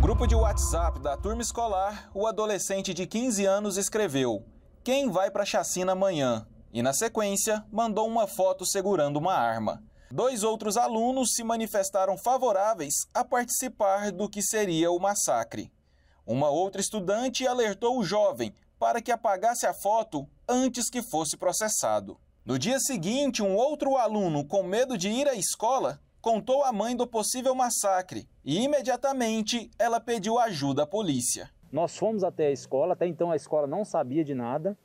No grupo de WhatsApp da turma escolar, o adolescente de 15 anos escreveu: Quem vai para a chacina amanhã? E na sequência, mandou uma foto segurando uma arma. Dois outros alunos se manifestaram favoráveis a participar do que seria o massacre. Uma outra estudante alertou o jovem para que apagasse a foto antes que fosse processado. No dia seguinte, um outro aluno, com medo de ir à escola, contou à mãe do possível massacre e imediatamente ela pediu ajuda à polícia. Nós fomos até a escola, até então a escola não sabia de nada,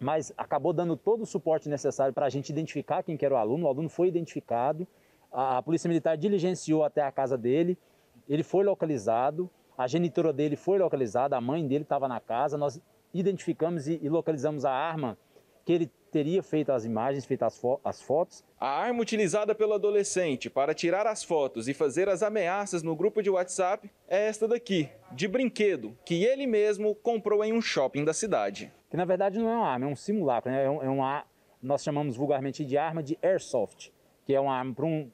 mas acabou dando todo o suporte necessário para a gente identificar quem que era o aluno. O aluno foi identificado, a Polícia Militar diligenciou até a casa dele, ele foi localizado, a genitora dele foi localizada, a mãe dele estava na casa, nós identificamos e localizamos a arma que ele teria feito as imagens, feito as, fo as, fotos. A arma utilizada pelo adolescente para tirar as fotos e fazer as ameaças no grupo de WhatsApp é esta daqui, de brinquedo, que ele mesmo comprou em um shopping da cidade. Que na verdade não é uma arma, é um simulacro, né? é, um, é uma, nós chamamos vulgarmente de arma de airsoft, que é uma arma para um,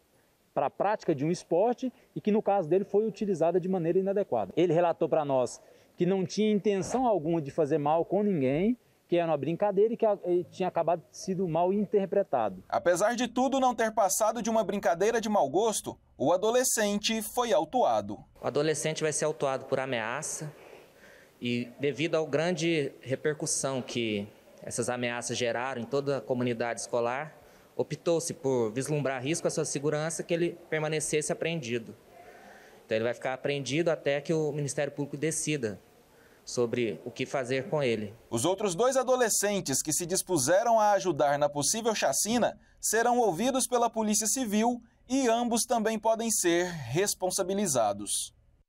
para a prática de um esporte e que no caso dele foi utilizada de maneira inadequada. Ele relatou para nós que não tinha intenção alguma de fazer mal com ninguém, que era uma brincadeira e que tinha acabado sido mal interpretado. Apesar de tudo não ter passado de uma brincadeira de mau gosto, o adolescente foi autuado. O adolescente vai ser autuado por ameaça e devido à grande repercussão que essas ameaças geraram em toda a comunidade escolar, optou-se por vislumbrar risco à sua segurança que ele permanecesse apreendido. Então ele vai ficar apreendido até que o Ministério Público decida sobre o que fazer com ele. Os outros dois adolescentes que se dispuseram a ajudar na possível chacina serão ouvidos pela Polícia Civil e ambos também podem ser responsabilizados.